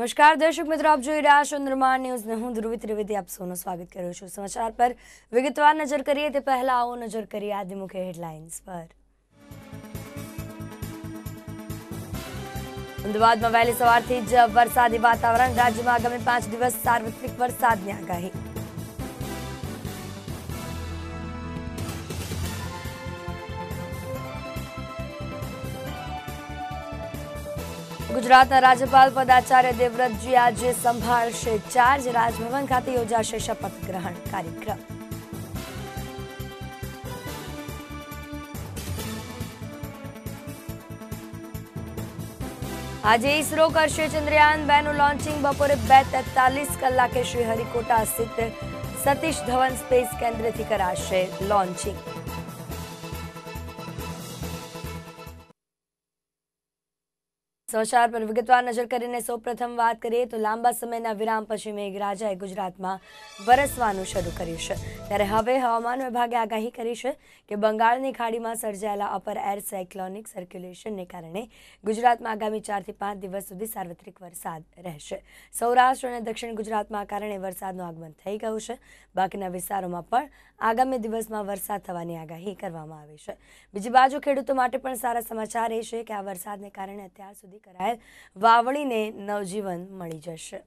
નમસ્કાર દર્શક મિત્રો આપ જોઈ રહ્યા છો નિર્માણ ન્યૂઝને હું ધ્રુવી ત્રિવેદી આપ સૌનું સ્વાગત કરું છું સમાચાર પર વિગતવાર નજર કરીએ તે પહેલા આવો નજર કરીએ આદિ મુખ્ય હેડલાઇન્સ પર અમદાવાદમાં વહેલી સવારથી જ વરસાદી વાતાવરણ રાજ્યમાં આગામી પાંચ દિવસ સાર્વત્રિક વરસાદની આગાહી ગુજરાતના રાજ્યપાલ પદાચાર્ય દેવવ્રતજી આજે સંભાળશે ચાર્જ રાજભવન ખાતે યોજાશે શપથ ગ્રહણ કાર્યક્રમ આજે ઇસરો કરશે ચંદ્રયાન બેનું લોન્ચિંગ બપોરે બે તેતાલીસ કલાકે શ્રીહરિકોટા સ્થિત સતીશ ધવન સ્પેસ કેન્દ્રથી કરાશે લોન્ચિંગ સમાચાર પર વિગતવાર નજર કરીને સૌપ્રથમ વાત કરીએ તો લાંબા સમયના વિરામ પછી મેઘરાજાએ ગુજરાતમાં વરસવાનું શરૂ કર્યું છે ત્યારે હવે હવામાન વિભાગે આગાહી કરી છે કે બંગાળની ખાડીમાં સર્જાયેલા અપર એર સાયક્લોનિક સર્ક્યુલેશનને કારણે ગુજરાતમાં આગામી ચારથી પાંચ દિવસ સુધી સાર્વત્રિક વરસાદ રહેશે સૌરાષ્ટ્ર અને દક્ષિણ ગુજરાતમાં કારણે વરસાદનું આગમન થઈ ગયું છે બાકીના વિસ્તારોમાં પણ આગામી દિવસમાં વરસાદ થવાની આગાહી કરવામાં આવી છે બીજી બાજુ ખેડૂતો માટે પણ સારા સમાચાર એ છે કે આ વરસાદને કારણે અત્યાર સુધી કરાયેલ વાવળીને નવજીવન મળી જશે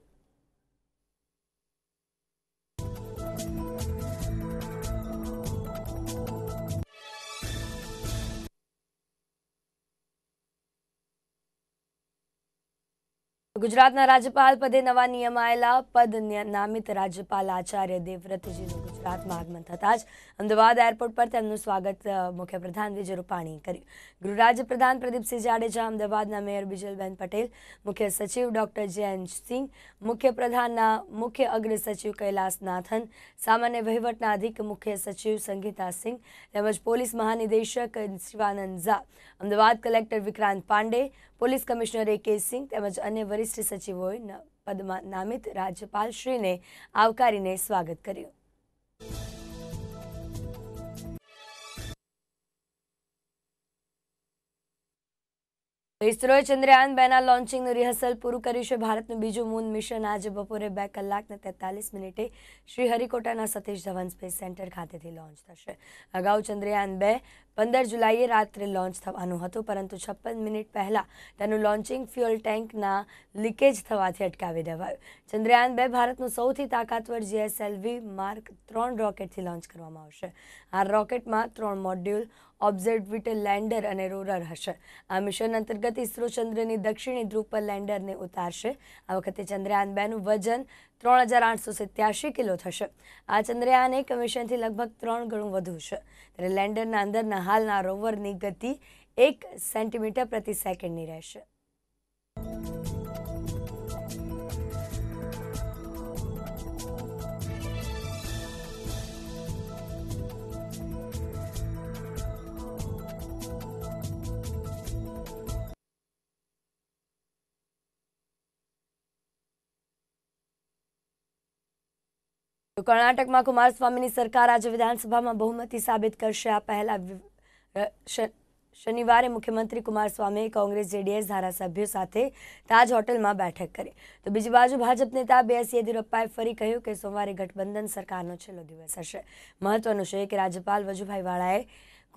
ગુજરાતના રાજ્યપાલ પદે નવા નિયમાયેલા પદ નામિત રાજ્યપાલ આચાર્ય દેવવ્રતજીનું ગુજરાતમાં આગમન થતાં જ અમદાવાદ એરપોર્ટ પર તેમનું સ્વાગત મુખ્યપ્રધાન વિજય રૂપાણીએ કર્યું ગૃહરાજ્ય પ્રધાન પ્રદીપસિંહ જાડેજા અમદાવાદના મેયર બિજલબેન પટેલ મુખ્ય સચિવ ડોક્ટર જયંત સિંહ મુખ્ય પ્રધાનના મુખ્ય અગ્ર સચિવ કૈલાસનાથન સામાન્ય વહીવટના અધિક મુખ્ય સચિવ સંગીતા સિંહ તેમજ પોલીસ મહાનિદેશક Shivanand Jha Ahmedabad collector Vikrant Pandey police commissioner A K Singh તેમજ અન્ય વરિષ્ઠ સચિવોએ પદમાં નામિત રાજ્યપાલશ્રીને આવકારીને સ્વાગત કર્યું ઇસરોએ ચંદ્રયાન બેના લોન્ચિંગનું રિહર્સલ પૂરું કર્યું છે ભારતનું બીજું મૂન મિશન આજે બપોરે બે કલાકને તેતાલીસ મિનિટે શ્રીહરિકોટાના સતીશ ધવન સ્પેસ સેન્ટર ખાતેથી લોન્ચ થશે અગાઉ ચંદ્રયાન બે પંદર જુલાઈએ રાત્રે લોન્ચ થવાનું હતું પરંતુ છપ્પન મિનિટ પહેલાં તેનું લોન્ચિંગ ફ્યુઅલ ટેન્કના લીકેજ થવાથી અટકાવી દેવાયું ચંદ્રયાન બે ભારતનું સૌથી તાકાતવર જીએસએલવી માર્ક ત્રણ રોકેટથી લોન્ચ કરવામાં આવશે આ રોકેટમાં ત્રણ મોડ્યુલ ઓબ્ઝર્વિટર લેન્ડર અને રોરર હશે આ મિશન અંતર્ગત ઇસરો ચંદ્રની દક્ષિણી ધ્રુવ પર લેન્ડરને ઉતારશે આ વખતે ચંદ્રયાન બેનું વજન ત્રણ હજાર આઠસો સિત્યાસી કિલો થશે આ ચંદ્રયાન એક મિશનથી લગભગ ત્રણ ગણું વધુ છે ત્યારે લેન્ડરના અંદરના હાલના રોવરની ગતિ એક સેન્ટીમીટર પ્રતિ સેકન્ડની રહેશે તો કર્ણાટકમાં કુમારસ્વામીની સરકાર આજે વિધાનસભામાં બહુમતી સાબિત કરશે આ પહેલા શનિવારે મુખ્યમંત્રી કુમારસ્વામીએ કોંગ્રેસ જેડીએસ ધારાસભ્યો સાથે તાજ હોટલમાં બેઠક કરી તો બીજી બાજુ ભાજપ નેતા બી એસ યેદિયુરપ્પાએ ફરી કહ્યું કે સોમવારે ગઠબંધન સરકારનો છેલ્લો દિવસ હશે મહત્વનું છે કે રાજ્યપાલ વજુભાઈ વાળાએ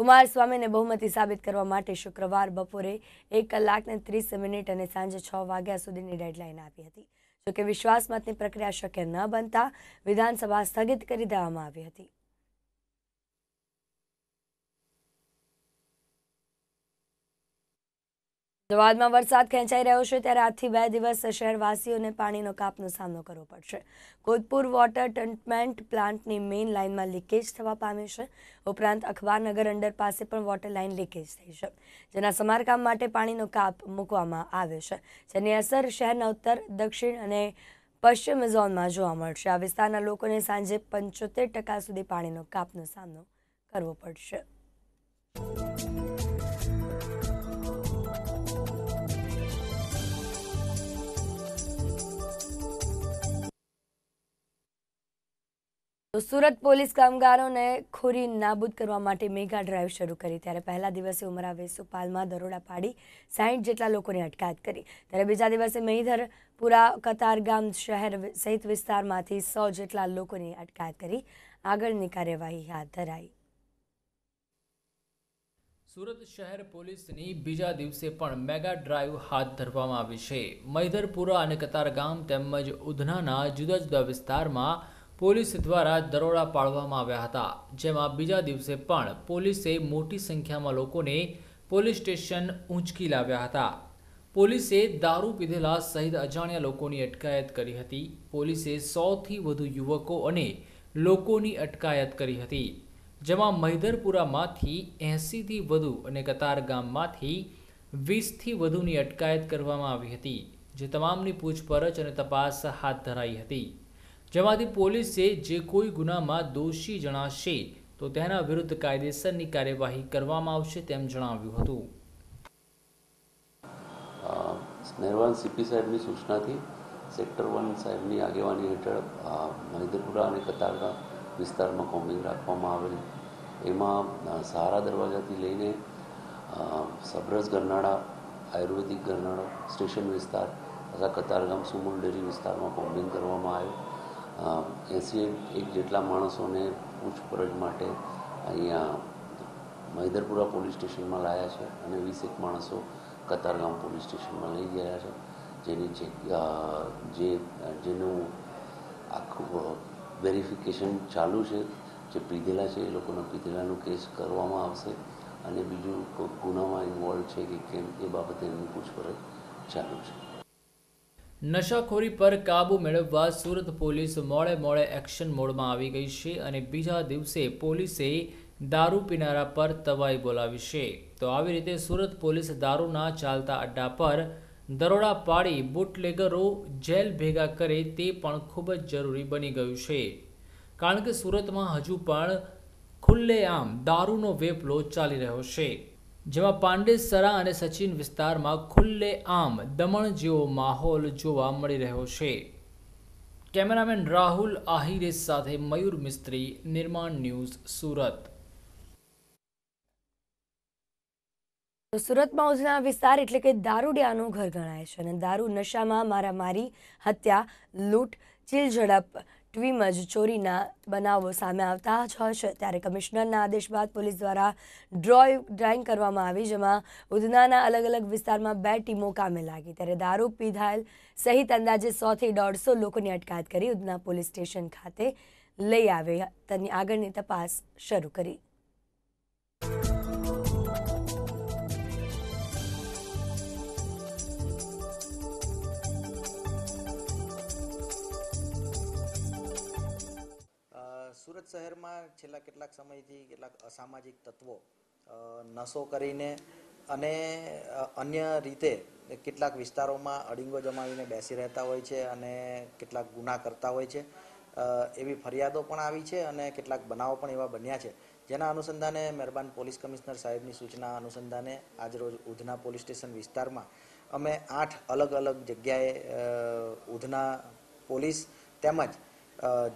કુમારસ્વામીને બહુમતી સાબિત કરવા માટે શુક્રવાર બપોરે એક કલાકને ત્રીસ મિનિટ અને સાંજે છ વાગ્યા સુધીની ડેડલાઇન આપી હતી જોકે વિશ્વાસમતની પ્રક્રિયા શક્ય ન બનતા વિધાનસભા સ્થગિત કરી દેવામાં આવી હતી અમદાવાદમાં વરસાદ ખેંચાઈ રહ્યો છે ત્યારે આજથી બે દિવસ શહેરવાસીઓને પાણીનો કાપનો સામનો કરવો પડશે કોદપુર વોટર ટ્રીટમેન્ટ પ્લાન્ટની મેઇન લાઇનમાં લીકેજ થવા પામે છે ઉપરાંત અખબારનગર અંડર પાસે પણ વોટર લાઇન લીકેજ થઈ છે જેના સમારકામ માટે પાણીનો કાપ મૂકવામાં આવ્યો છે જેની અસર શહેરના ઉત્તર દક્ષિણ અને પશ્ચિમ ઝોનમાં જોવા મળશે આ વિસ્તારના લોકોને સાંજે પંચોતેર ટકા સુધી પાણીનો કાપનો સામનો કરવો પડશે સુરત પોલીસ કામગારોને ખોરી નાબૂદ કરવા માટે મેગા ડ્રાઈવ શરૂ કરી ત્યારે પહેલા દિવસે ઉમરા વેસુપાલમાં દરોડા પાડી સાહીઠ જેટલા લોકોને અટકાયત કરી ત્યારે બીજા દિવસે મહીધરપુરા કતારગામ શહેર સહિત વિસ્તારમાંથી સો જેટલા લોકોની અટકાયત કરી આગળની કાર્યવાહી હાથ ધરાઈ સુરત શહેર પોલીસની બીજા દિવસે પણ મેગા ડ્રાઈવ હાથ ધરવામાં આવી છે મૈધરપુરા અને કતારગામ તેમજ ઉધનાના જુદા જુદા વિસ્તારમાં પોલીસ દ્વારા દરોડા પાડવામાં આવ્યા હતા જેમાં બીજા દિવસે પણ પોલીસે મોટી સંખ્યામાં લોકોને પોલીસ સ્ટેશન ઊંચકી લાવ્યા હતા પોલીસે દારૂ પીધેલા સહિત અજાણ્યા લોકોની અટકાયત કરી હતી પોલીસે સોથી વધુ યુવકો અને લોકોની અટકાયત કરી હતી જેમાં મહિધરપુરામાંથી એંસીથી વધુ અને કતાર ગામમાંથી વીસથી વધુની અટકાયત કરવામાં આવી હતી જે તમામની પૂછપરછ અને તપાસ હાથ ધરાઈ હતી જેમાંથી પોલીસે જે કોઈ ગુનામાં દોષી જણાશે તો તેના વિરુદ્ધ કાયદેસરની કાર્યવાહી કરવામાં આવશે તેમ જણાવ્યું હતું સ્નેરવાન સીપી સાહેબની સૂચનાથી સેક્ટર વન સાહેબની આગેવાની હેઠળ મહેદરપુરા અને કતારગા વિસ્તારમાં કોમ્બિંગ રાખવામાં આવેલ એમાં સહારા દરવાજાથી લઈને સબરસ ગરનાળા આયુર્વેદિક ગરનાળા સ્ટેશન વિસ્તાર તથા કતારગામ સુમુલ ડેરી વિસ્તારમાં કોમ્બિંગ કરવામાં આવ્યું એસી એક જેટલા માણસોને પૂછપરછ માટે અહીંયા મહિધરપુરા પોલીસ સ્ટેશનમાં લાયા છે અને વીસેક માણસો કતારગામ પોલીસ સ્ટેશનમાં લઈ ગયા છે જેની જે જેનું આખું વેરિફિકેશન ચાલુ છે જે પીધેલા છે એ લોકોના પીધેલાનો કેસ કરવામાં આવશે અને બીજું કોઈ ગુનામાં ઇન્વોલ્વ છે કે કેમ એ બાબતે એમની પૂછપરછ ચાલુ છે નશાખોરી પર કાબુ મેળવવા સુરત પોલીસ મોડે મોડે એક્શન મોડમાં આવી ગઈ છે અને બીજા દિવસે પોલીસે દારૂ પીનારા પર તવાઈ બોલાવી છે તો આવી રીતે સુરત પોલીસ દારૂના ચાલતા અડ્ડા પર દરોડા પાડી બુટલેગરો જેલ ભેગા કરે તે પણ ખૂબ જ જરૂરી બની ગયું છે કારણ કે સુરતમાં હજુ પણ ખુલ્લેઆમ દારૂનો વેપલો ચાલી રહ્યો છે જેમાં પાંડેસરા અને સચિન વિસ્તારમાં ખુલ્લે આમ દમણ જેવો માહોલ જોવા મળી રહ્યો છે કેમેરામેન રાહુલ આહિરે સાથે મયુર મિસ્ત્રી નિર્માણ ન્યૂઝ સુરત સુરતમાં ઉજના વિસ્તાર એટલે કે દારૂડિયાનું ઘર ગણાય છે અને દારૂ નશામાં મારામારી હત્યા લૂંટ ચીલ ઝડપ ટીમજ ચોરીના બનાવો સામે આવતા જ છે ત્યારે કમિશનરના આદેશ બાદ પોલીસ દ્વારા ડ્રોઈંગ ડ્રાઇંગ કરવામાં આવી જેમાં ઉધનાના અલગ અલગ વિસ્તારમાં બે ટીમો કામે લાગી ત્યારે દારૂ પીધાયેલ સહિત અંદાજે સોથી દોઢસો લોકોની અટકાયત કરી ઉધના પોલીસ સ્ટેશન ખાતે લઈ આવી તેની આગળની તપાસ શરૂ કરી સુરત શહેરમાં છેલ્લા કેટલાક સમયથી કેટલાક અસામાજિક તત્વો નશો કરીને અને અન્ય રીતે કેટલાક વિસ્તારોમાં અડીંગો જમાવીને બેસી રહેતા હોય છે અને કેટલાક ગુના કરતા હોય છે એવી ફરિયાદો પણ આવી છે અને કેટલાક બનાવો પણ એવા બન્યા છે જેના અનુસંધાને મહેરબાન પોલીસ કમિશનર સાહેબની સૂચના અનુસંધાને આજ રોજ ઉધના પોલીસ સ્ટેશન વિસ્તારમાં અમે આઠ અલગ અલગ જગ્યાએ ઉધના પોલીસ તેમજ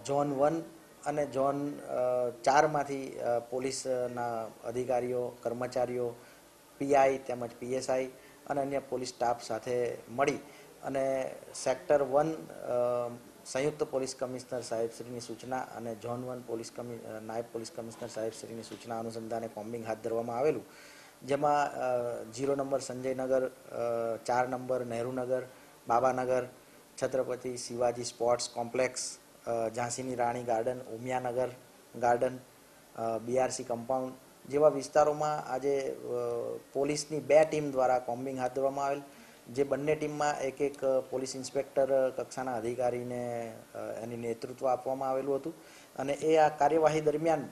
ઝોન વન અને ઝોન ચારમાંથી પોલીસના અધિકારીઓ કર્મચારીઓ પીઆઈ તેમજ પીએસઆઈ અને અન્ય પોલીસ સ્ટાફ સાથે મળી અને સેક્ટર વન સંયુક્ત પોલીસ કમિશનર સાહેબશ્રીની સૂચના અને ઝોન વન પોલીસ કમિ નાયબ પોલીસ કમિશનર સાહેબશ્રીની સૂચના અનુસંધાને કોમ્બિંગ હાથ ધરવામાં આવેલું જેમાં જીરો નંબર સંજયનગર ચાર number Nehrunagar Babanagar Chhatrapati Shivaji sports complex ઝાંસીની રાણી garden Umiyanagar garden BRC compound જેવા વિસ્તારોમાં આજે પોલીસની બે ટીમ દ્વારા કોમ્બિંગ હાથ ધરવામાં આવેલ જે બંને ટીમમાં એક એક પોલીસ ઇન્સ્પેક્ટર કક્ષાના અધિકારીને એની નેતૃત્વ આપવામાં આવેલું હતું અને એ આ કાર્યવાહી દરમિયાન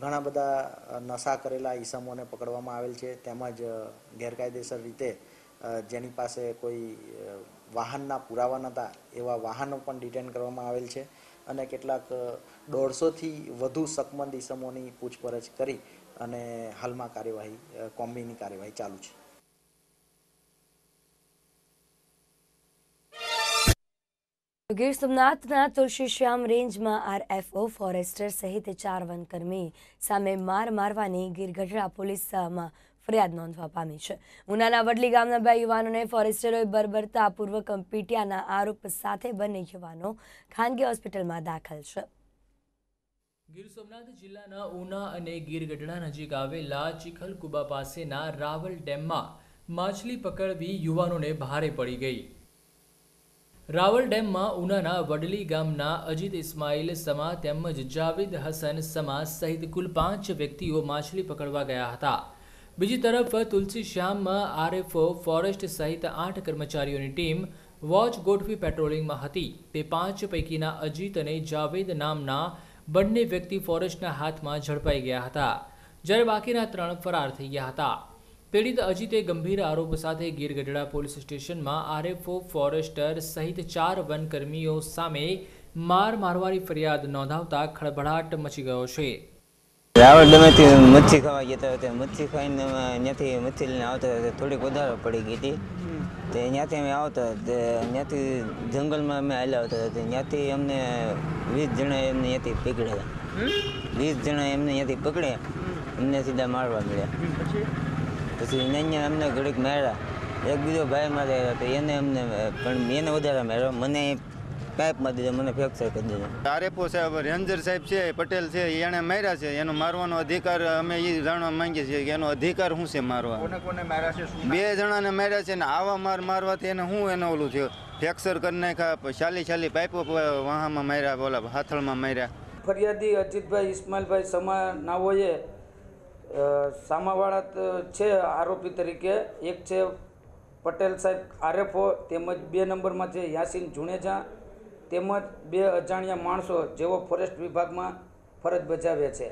ઘણા બધા નશા કરેલા ઈસમોને પકડવામાં આવેલ છે તેમજ ગેરકાયદેસર રીતે જેની પાસે કોઈ વાહનના પુરાવા નહોતા એવા વાહનો પણ ડિટેન કરવામાં આવેલ છે અને કેટલાક દોઢસોથી વધુ સકમંદ ઇસમોની પૂછપરછ કરી અને હાલમાં કાર્યવાહી કોમ્બીની કાર્યવાહી ચાલુ છે ગીર સોમનાથના તુલસીશ્યામ રેન્જમાં આરએફઓ ફોરેસ્ટર સહિત ચાર વનકર્મી સામે માર મારવાની ગીર પોલીસમાં ફરિયાદ નોંધવા પામી છે ઉનાના વડલી ગામના બે યુવાનોને ફોરેસ્ટરોએ બરબરતાપૂર્વક કંપીટિયાના આરોપ સાથે બંને યુવાનો ખાનગી હોસ્પિટલમાં દાખલ છે ગીર સોમનાથ જિલ્લાના ઉના અને ગીરગઢડા નજીક આવેલા ચીખલકુબા પાસેના રાવલ ડેમમાં માછલી પકડવી યુવાનોને ભારે પડી ગઈ રાવલ ડેમમાં ઉનાના વડલી ગામના અજીત ઇસ્માઇલ સમા તેમજ જાવેદ હસન સમા સહિત કુલ પાંચ વ્યક્તિઓ માછલી પકડવા ગયા હતા બીજી તરફ તુલસી શ્યામમાં આરએફઓ ફોરેસ્ટ સહિત આઠ કર્મચારીઓની ટીમ વોચ ગોઠવી પેટ્રોલિંગમાં હતી તે પાંચ પૈકીના અજીત અને જાવેદ નામના બંને વ્યક્તિ ફોરેસ્ટના હાથમાં ઝડપાઈ ગયા હતા જ્યારે બાકીના ત્રણ ફરાર થઈ ગયા હતા પીડિત અજીતે ગંભીર આરોપ સાથે ગીરગઢડા પોલીસ સ્ટેશનમાં આરએફઓ ફોરેસ્ટર સહિત ચાર વનકર્મીઓ સામે માર મારવાની ફરિયાદ નોંધાવતા ખળભળાટ મચી ગયો છે રાવળ ડમેથી મચ્છી ખાવા ગયા હતા મચ્છી ખાઈને અમે ત્યાંથી મચ્છી લઈને આવતા હતા થોડીક વધારે પડી ગઈ હતી તે ત્યાંથી અમે આવતા તે ત્યાંથી જંગલમાં અમે હાલ્યા આવતા હતા ત્યાંથી અમને વીસ જણા એમને ત્યાંથી પકડ્યા વીસ જણા એમને ત્યાંથી પકડ્યા અમને સીધા મારવા મળ્યા પછી અહીંયા અમને ઘડીક માર્યા એક બીજો ભાઈ માર્યા તો એને અમને પણ એને વધારે માર્યો મને પાઇપમાં દીધા મને ફ્રેક્ચર કરી દીધું આરએફઓ સાહેબ રેન્જર સાહેબ છે પટેલ છે એણે માર્યા છે એનો મારવાનો અધિકાર અમે એ જાણવા માંગીએ છીએ કે એનો અધિકાર શું છે મારવા બે જણાને માર્યા છે ને આવા માર મારવાથી એને શું એને ઓલું થયું ફ્રેક્ચર કરી નાખ્યા ચાલી ચાલી પાઇપો વાહામાં માર્યા બોલા હાથળમાં માર્યા ફરિયાદી અજીતભાઈ ઇસ્માઇલભાઈ સમા નાવોએ સામાવાળા છે આરોપી તરીકે એક છે પટેલ સાહેબ આરએફઓ તેમજ બે નંબરમાં છે યાસીન જુણેજા તેમજ બે અજાણ્યા માણસો જેઓ ફોરેસ્ટ વિભાગમાં ફરજ બજાવ્યા છે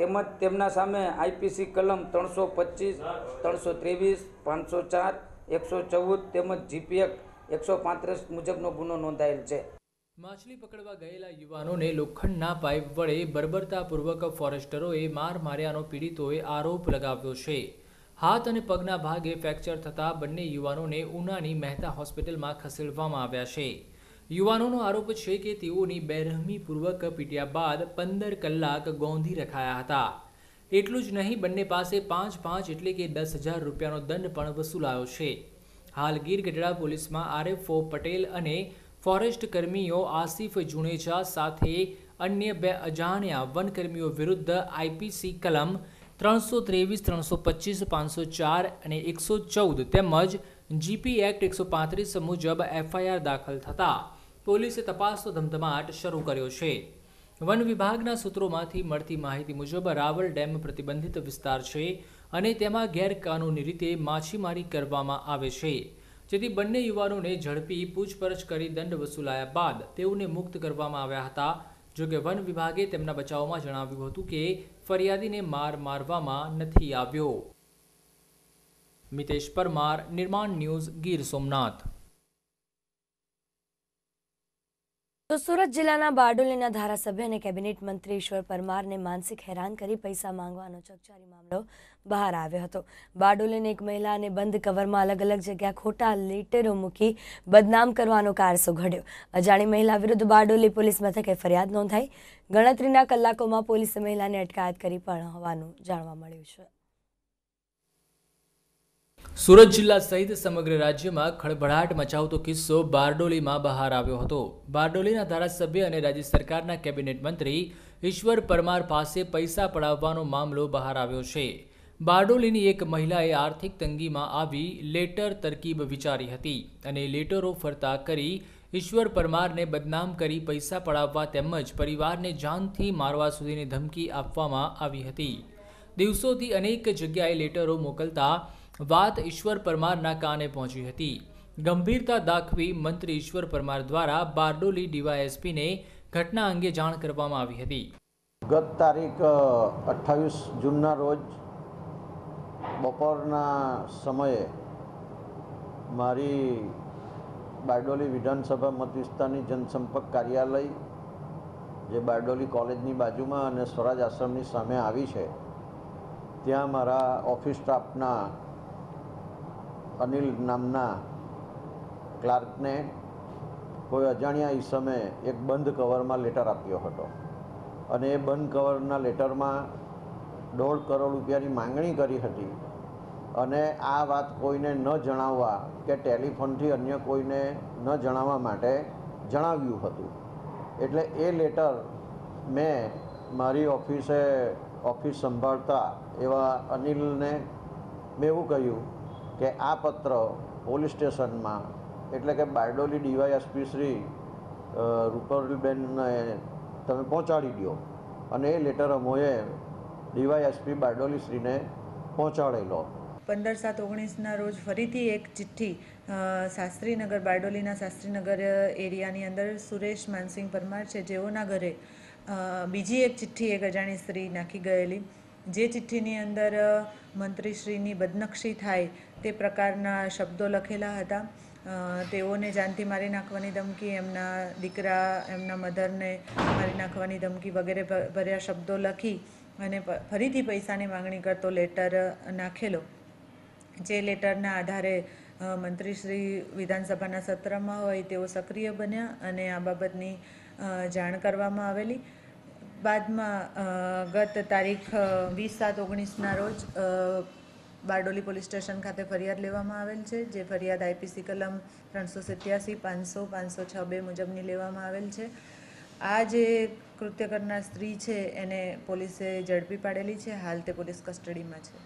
તેમજ તેમના સામે આઈપીસી કલમ ત્રણસો પચીસ ત્રણસો ત્રેવીસ પાંચસો ચાર એકસો ચૌદ તેમજ જીપીએક એકસો પાંત્રીસ મુજબનો ગુનો નોંધાયેલ છે માછલી પકડવા ગયેલા યુવાનોને લોખંડના પાઇપ વડે બર્બરતાપૂર્વક ફોરેસ્ટરોએ માર માર્યાનો પીડિતોએ આરોપ લગાવ્યો છે હાથ અને પગના ભાગે ફ્રેક્ચર થતા બંને યુવાનોને ઉનાની મહેતા હોસ્પિટલમાં ખસેડવામાં આવ્યા છે યુવાનોનો આરોપ છે કે તેઓની બેરહમીપૂર્વક પીટ્યા બાદ પંદર કલાક ગોંધી રખાયા હતા એટલું જ નહીં બંને પાસે પાંચ પાંચ એટલે કે દસ હજાર રૂપિયાનો દંડ પણ વસૂલાયો છે હાલ ગીર ગઢડા પોલીસમાં આરએફઓ પટેલ અને ફોરેસ્ટ કર્મીઓ આસિફ જુનેજા સાથે અન્ય બે અજાણ્યા વનકર્મીઓ વિરુદ્ધ આઈપીસી કલમ ત્રણસો ત્રેવીસ ત્રણસો પચીસ પાંચસો ચાર અને એકસો ચૌદ તેમજ જીપી એક્ટ એકસો પાંત્રીસ મુજબ એફઆઈઆર દાખલ થતાં પોલીસે તપાસનો ધમધમાટ શરૂ કર્યો છે વન વિભાગના સૂત્રોમાંથી મળતી માહિતી મુજબ રાવલ ડેમ પ્રતિબંધિત વિસ્તાર છે અને તેમાં ગેરકાનૂની રીતે માછીમારી કરવામાં આવે છે જેથી બંને યુવાનોને ઝડપી પૂછપરછ કરી દંડ વસૂલાયા બાદ તેઓને મુક્ત કરવામાં આવ્યા હતા જો કે વન વિભાગે તેમના બચાવમાં જણાવ્યું હતું કે ફરિયાદીને માર મારવામાં નથી આવ્યો મિતેશ પરમાર નિર્માણ ન્યૂઝ ગીર સોમનાથ તો સુરત જિલ્લાના બારડોલીના ધારાસભ્ય અને કેબિનેટ મંત્રી ઈશ્વર પરમારને માનસિક હેરાન કરી પૈસા માંગવાનો ચકચારી મામલો બહાર આવ્યો હતો બારડોલીને એક મહિલાને બંધ કવરમાં અલગ અલગ જગ્યા ખોટા લેટેરો મૂકી બદનામ કરવાનો કારસો ઘડ્યો અજાણી મહિલા વિરુદ્ધ બારડોલી પોલીસ મથકે ફરિયાદ નોંધાઈ ગણતરીના કલાકોમાં પોલીસે મહિલાને અટકાયત કરી પણ હોવાનું જાણવા મળ્યું છે સુરત જિલ્લા સહિત સમગ્ર રાજ્યમાં ખળભળાટ મચાવતો કિસ્સો બારડોલીમાં બહાર આવ્યો હતો બારડોલીના ધારાસભ્ય અને રાજ્ય સરકારના કેબિનેટ મંત્રી ઈશ્વર પરમાર પાસે પૈસા પડાવવાનો મામલો બહાર આવ્યો છે બારડોલીની એક મહિલાએ આર્થિક તંગીમાં આવી લેટર તરકીબ વિચારી હતી અને લેટરો ફરતા કરી ઈશ્વર પરમારને બદનામ કરી પૈસા પડાવવા તેમજ પરિવારને જાનથી મારવા સુધીની ધમકી આપવામાં આવી હતી દિવસોથી અનેક જગ્યાએ લેટરો મોકલતા વાત ઈશ્વર પરમારના કાને પહોંચી હતી ગંભીરતા દાખવી મંત્રી ઈશ્વર પરમાર દ્વારા બારડોલી ડીવાયએસપીને ઘટના અંગે જાણ કરવામાં આવી હતી ગત તારીખ અઠ્ઠાવીસ જૂનના રોજ બપોરના સમયે મારી બારડોલી વિધાનસભા મત વિસ્તારની જનસંપર્ક કાર્યાલય જે બારડોલી કોલેજની બાજુમાં અને સ્વરાજ આશ્રમની સામે આવી છે ત્યાં મારા ઓફિસ સ્ટાફના અનિલ નામના ક્લાર્કને કોઈ અજાણ્યા ઈસમે એક બંધ કવરમાં લેટર આપ્યો હતો અને એ બંધ કવરના લેટરમાં દોઢ કરોડ રૂપિયાની માંગણી કરી હતી અને આ વાત કોઈને ન જણાવવા કે ટેલિફોનથી અન્ય કોઈને ન જણાવવા માટે જણાવ્યું હતું એટલે એ લેટર મેં મારી ઓફિસે ઓફિસ સંભાળતા એવા અનિલને મેં એવું કહ્યું કે આ પત્ર પોલીસ સ્ટેશનમાં એટલે કે બારડોલી ડીવાયએસપી શ્રી રૂપલબેનને તમે પહોંચાડી દો અને એ લેટર અમોએ ડીવાયએસપી બારડોલી શ્રીને પહોંચાડેલો પંદર સાત ઓગણીસના રોજ ફરીથી એક ચિઠ્ઠી શાસ્ત્રીનગર બારડોલીના શાસ્ત્રીનગર એરિયાની અંદર સુરેશ માનસિંહ પરમાર છે જેઓના ઘરે બીજી એક ચિઠ્ઠી એક અજાણી સ્ત્રી નાખી ગયેલી જે ચિઠ્ઠીની અંદર મંત્રીશ્રીની બદનક્ષી થાય તે પ્રકારના શબ્દો લખેલા હતા તેઓને જાનથી મારી નાખવાની ધમકી એમના દીકરા એમના મધરને મારી નાખવાની ધમકી વગેરે ભર્યા શબ્દો લખી અને ફરીથી પૈસાની માંગણી કરતો લેટર નાખેલો જે લેટરના આધારે મંત્રીશ્રી વિધાનસભાના સત્રમાં હોય તેઓ સક્રિય બન્યા અને આ બાબતની જાણ કરવામાં આવેલી બાદમાં ગત તારીખ વીસ સાત ઓગણીસના રોજ બારડોલી પોલીસ સ્ટેશન ખાતે ફરિયાદ લેવામાં આવેલ છે જે ફરિયાદ આઈપીસી કલમ ત્રણસો સિત્યાસી પાંચસો પાંચસો છ બે મુજબની લેવામાં આવેલ છે આ જે કૃત્ય કરનાર સ્ત્રી છે એને પોલીસે ઝડપી પાડેલી છે હાલ તે પોલીસ કસ્ટડીમાં છે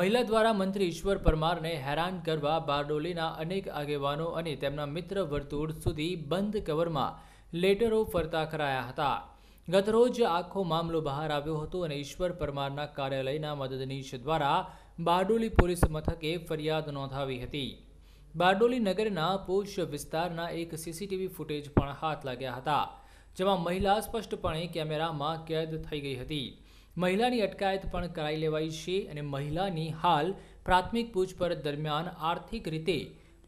મહિલા દ્વારા મંત્રી ઈશ્વર પરમારને હેરાન કરવા બારડોલીના અનેક આગેવાનો અને તેમના મિત્ર વર્તુળ સુધી બંધ કવરમાં લેટરો ફરતા કરાયા હતા ગતરોજ આખો મામલો બહાર આવ્યો હતો અને ઈશ્વર પરમારના કાર્યાલયના મદદનીશ દ્વારા બારડોલી પોલીસ મથકે ફરિયાદ નોંધાવી હતી બારડોલી નગરના પોષ વિસ્તારના એક સીસીટીવી ફૂટેજ પણ હાથ લાગ્યા હતા જેમાં મહિલા સ્પષ્ટપણે કેમેરામાં કેદ થઈ ગઈ હતી મહિલાની અટકાયત પણ કરાઈ લેવાઈ છે અને મહિલાની હાલ પ્રાથમિક પૂછપરછ દરમિયાન આર્થિક રીતે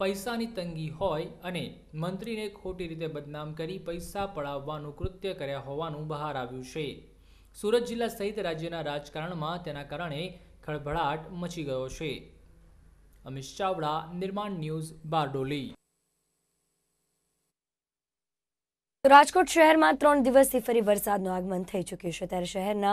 પૈસાની તંગી હોય અને મંત્રીને ખોટી રીતે બદનામ કરી પૈસા પડાવવાનું કૃત્ય કર્યા હોવાનું બહાર આવ્યું છે સુરત જિલ્લા સહિત રાજ્યના રાજકારણમાં તેના કારણે ખળભળાટ મચી ગયો છે અમિત ચાવડા નિર્માણ ન્યૂઝ બારડોલી રાજકોટ શહેરમાં ત્રણ દિવસથી ફરી વરસાદનું આગમન થઈ ચૂક્યું છે ત્યારે શહેરના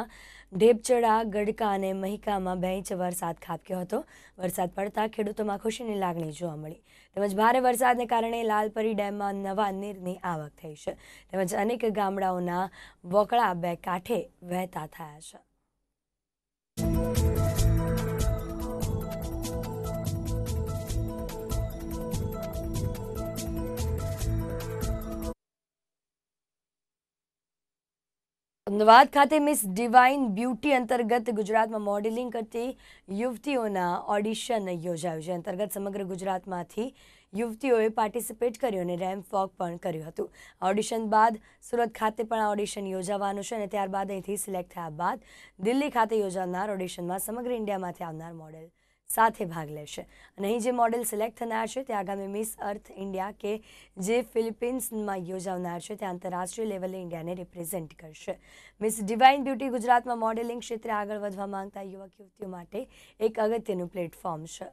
ઢેપચડા ગડકા અને મહિકામાં બે ઇંચ વરસાદ ખાબક્યો હતો વરસાદ પડતા ખેડૂતોમાં ખુશીની લાગણી જોવા મળી તેમજ ભારે વરસાદને કારણે લાલપરી ડેમમાં નવા નીરની આવક થઈ છે તેમજ અનેક ગામડાઓના વોકળા બે કાંઠે વહેતા થયા છે અમદાવાદ ખાતે મિસ ડિવાઇન બ્યુટી અંતર્ગત ગુજરાતમાં મોડેલિંગ કરતી યુવતીઓના ઓડિશન યોજાયું છે અંતર્ગત સમગ્ર ગુજરાતમાંથી યુવતીઓએ પાર્ટિસિપેટ કર્યું અને રેમ્પ વોક પણ કર્યું હતું ઓડિશન બાદ સુરત ખાતે પણ આ ઓડિશન યોજાવાનું છે અને ત્યારબાદ અહીંથી સિલેક્ટ થયા બાદ દિલ્હી ખાતે યોજાનાર ઓડિશનમાં સમગ્ર ઇન્ડિયામાંથી આવનાર મોડેલ સાથે ભાગ લેશે અને અહીં જે મોડેલ સિલેક્ટ થનાર છે તે આગામી મિસ અર્થ ઇન્ડિયા કે જે ફિલિપિન્સમાં યોજાવનાર છે તે આંતરરાષ્ટ્રીય લેવલે ઇન્ડિયાને રિપ્રેઝેન્ટ કરશે મિસ ડિવાઇન બ્યુટી ગુજરાતમાં મોડેલિંગ ક્ષેત્રે આગળ વધવા માંગતા યુવક યુવતીઓ માટે એક અગત્યનું પ્લેટફોર્મ છે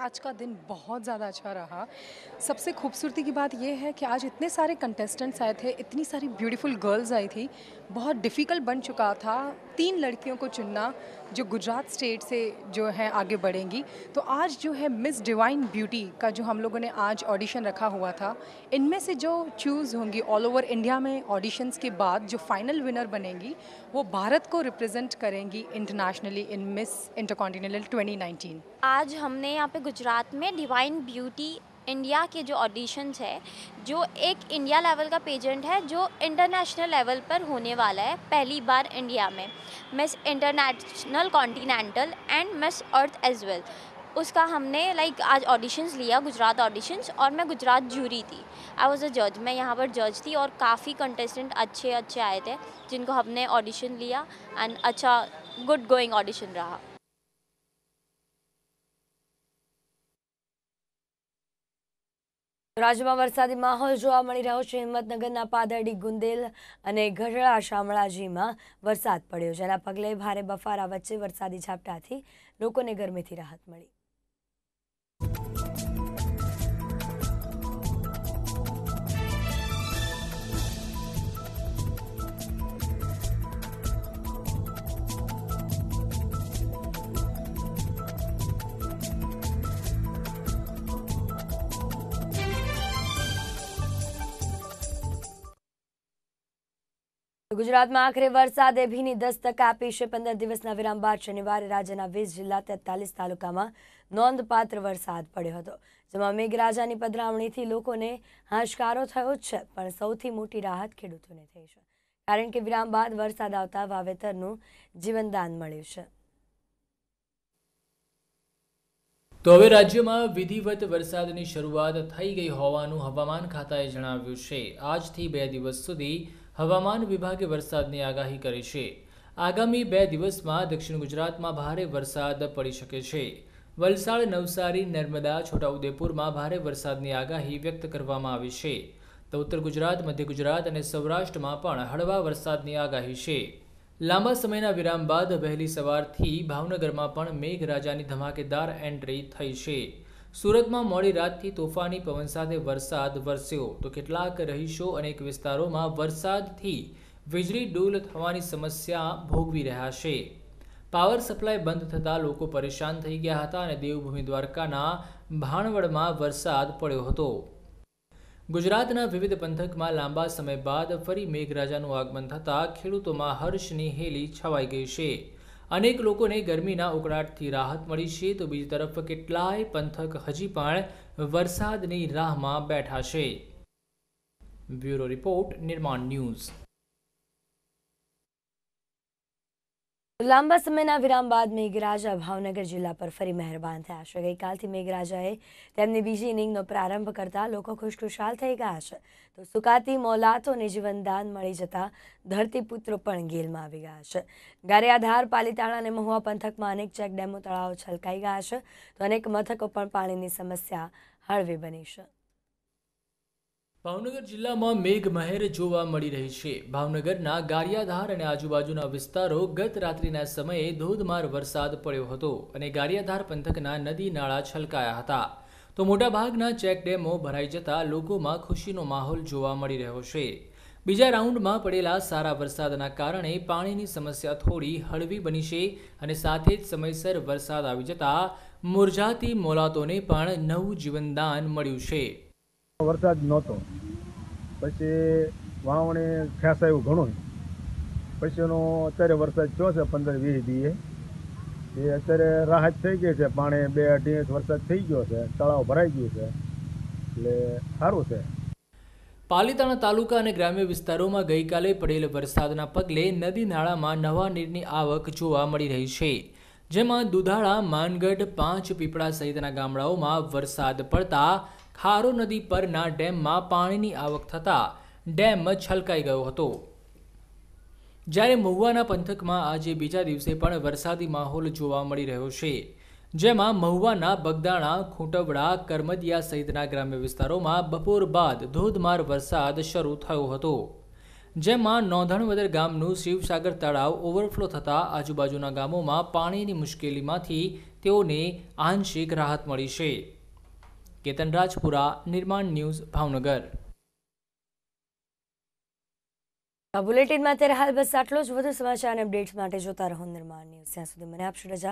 आज का दिन बहुत ज़्यादा अच्छा रहा सबसे खूबसूरती की बात यह है कि आज इतने सारे कंटेस्टेंट्स आए थे इतनी सारी ब्यूटीफुल गर्ल्स आई थी बहुत डिफ़िकल्ट बन चुका था तीन लड़कियों को चुनना जो गुजरात स्टेट से जो है आगे बढ़ेंगी तो आज जो है मिस डिवाइन ब्यूटी का जो हम लोगों ने आज ऑडिशन रखा हुआ था इनमें से जो चूज़ होंगी ऑल ओवर इंडिया में ऑडिशंस के बाद जो फाइनल विनर बनेंगी वो भारत को रिप्रेजेंट करेंगी इंटरनेशनली इन मिस इंटरकॉन्टीनेंटल 2019 आज हमने यहाँ पे गुजरात में डिवाइन ब्यूटी इंडिया के जो ऑडिशंस है जो एक इंडिया लेवल का पेजेंट है जो इंटरनेशनल लेवल पर होने वाला है पहली बार इंडिया में Miss International Continental and Miss Earth as well उसका हमने लाइक like, आज ऑडिशंस लिया गुजरात ऑडिशंस और मैं गुजरात जूरी थी आई वॉज़ अ जज मैं यहाँ पर जज थी और काफ़ी कंटेस्टेंट अच्छे अच्छे आए थे जिनको हमने ऑडिशन लिया एंड अच्छा गुड गोइंग ऑडिशन रहा રાજ્યમાં વરસાદી માહોલ જોવા મળી રહ્યો છે હિંમતનગરના પાદરડી ગુંદેલ અને ગઢડા શામળાજીમાં વરસાદ પડ્યો જેના પગલે ભારે બફારા વચ્ચે વરસાદી ઝાપટાથી લોકોને ગરમીથી રાહત મળી ગુજરાતમાં આખરે વરસાદે ભીની દસ્તક આપી છે પંદર દિવસના વિરામ બાદ શનિવારે રાજ્યના વીસ જિલ્લા તેતાલીસ તાલુકામાં નોંધપાત્ર વરસાદ પડ્યો હતો જેમાં મેઘરાજાની પધરાવણીથી લોકોને હાશકારો થયો છે પણ સૌથી મોટી રાહત ખેડૂતોને થઈ છે કારણ કે વિરામ બાદ વરસાદ આવતા વાવેતરનું જીવનદાન મળ્યું છે તો હવે રાજ્યમાં વિધિવત વરસાદની શરૂઆત થઈ ગઈ હોવાનું હવામાન ખાતાએ જણાવ્યું છે આજથી બે દિવસ સુધી હવામાન વિભાગે વરસાદની આગાહી કરી છે આગામી બે દિવસમાં દક્ષિણ ગુજરાતમાં ભારે વરસાદ પડી શકે છે વલસાડ નવસારી નર્મદા છોટાઉદેપુરમાં ભારે વરસાદની આગાહી વ્યક્ત કરવામાં આવી છે તો ઉત્તર ગુજરાત મધ્ય ગુજરાત અને સૌરાષ્ટ્રમાં પણ હળવા વરસાદની આગાહી છે લાંબા સમયના વિરામ બાદ વહેલી સવારથી ભાવનગરમાં પણ મેઘરાજાની ધમાકેદાર એન્ટ્રી થઈ છે સુરતમાં મોડી રાતથી તોફાની પવન સાથે વરસાદ વરસ્યો તો કેટલાક રહીશો અનેક વિસ્તારોમાં વરસાદથી વીજળી ડૂલ થવાની સમસ્યા ભોગવી રહ્યા છે પાવર સપ્લાય બંધ થતાં લોકો પરેશાન થઈ ગયા હતા અને દેવભૂમિ દ્વારકાના ભાણવડમાં વરસાદ પડ્યો હતો ગુજરાતના વિવિધ પંથકમાં લાંબા સમય બાદ ફરી મેઘરાજાનું આગમન થતાં ખેડૂતોમાં હર્ષની હેલી છવાઈ ગઈ છે અનેક લોકોને ગરમીના ઉકળાટથી રાહત મળી છે તો બીજી તરફ કેટલાય પંથક હજી પણ વરસાદની રાહમાં બેઠા છે બ્યુરો રિપોર્ટ નિર્માણ ન્યૂઝ લાંબા સમયના વિરામ બાદ મેઘરાજા ભાવનગર જિલ્લા પર ફરી મહેરબાન થયા છે ગઈકાલથી મેઘરાજાએ તેમની બીજી ઇનિંગનો પ્રારંભ કરતા લોકો ખુશખુશાલ થઈ ગયા છે તો સુકાતી મોલાતોને જીવનદાન મળી જતા ધરતીપુત્રો પણ ગેલમાં આવી ગયા છે ગારિયાધાર પાલીતાણા અને મહુવા પંથકમાં અનેક ચેકડેમો તળાવો છલકાઈ ગયા છે તો અનેક મથકો પણ પાણીની સમસ્યા હળવી બની છે ભાવનગર જિલ્લામાં મેઘમહેર જોવા મળી રહી છે ભાવનગરના ગારિયાધાર અને આજુબાજુના વિસ્તારો ગત રાત્રિના સમયે ધોધમાર વરસાદ પડ્યો હતો અને ગારિયાધાર પંથકના નદી નાળા છલકાયા હતા તો મોટાભાગના ચેકડેમો ભરાઈ જતા લોકોમાં ખુશીનો માહોલ જોવા મળી રહ્યો છે બીજા રાઉન્ડમાં પડેલા સારા વરસાદના કારણે પાણીની સમસ્યા થોડી હળવી બની છે અને સાથે જ સમયસર વરસાદ આવી જતાં મુરઝાતી મોલાતોને પણ નવું જીવનદાન મળ્યું છે વરસાદ નહોતો પછી વાવણે ખેંચાયું ઘણું પછી એનો અત્યારે વરસાદ થયો છે પંદર વીસ દીએ એ અત્યારે રાહત થઈ ગઈ છે પાણી બે અઢી ઇંચ વરસાદ થઈ ગયો છે તળાવ ભરાઈ ગયું છે એટલે સારું છે પાલીતાણા તાલુકા અને ગ્રામ્ય વિસ્તારોમાં ગઈકાલે પડેલ વરસાદના પગલે નદી નાળામાં નવા નીરની આવક જોવા મળી રહી છે જેમાં દુધાળા માનગઢ પાંચ પીપળા સહિતના ગામડાઓમાં વરસાદ પડતા ખારો નદી પરના ડેમમાં પાણીની આવક થતાં ડેમ છલકાઈ ગયો હતો જ્યારે મહુવાના પંથકમાં આજે બીજા દિવસે પણ વરસાદી માહોલ જોવા મળી રહ્યો છે જેમાં મહુવાના બગદાણા ખૂંટવડા કરમદિયા સહિતના ગ્રામ્ય વિસ્તારોમાં બપોર બાદ ધોધમાર વરસાદ શરૂ થયો હતો જેમાં નોંધણવદર ગામનું શિવસાગર તળાવ ઓવરફ્લો થતાં આજુબાજુના ગામોમાં પાણીની મુશ્કેલીમાંથી તેઓને આંશિક રાહત મળી છે કેતનરાજપુરા નિર્માણ ન્યૂઝ ભાવનગર આ બુલેટિનમાં અત્યારે હાલ બસ આટલો જ વધુ સમાચાર અને અપડેટ્સ માટે જોતા રહો નિર્માણ ન્યૂઝ ત્યાં સુધી મને આપશો રજા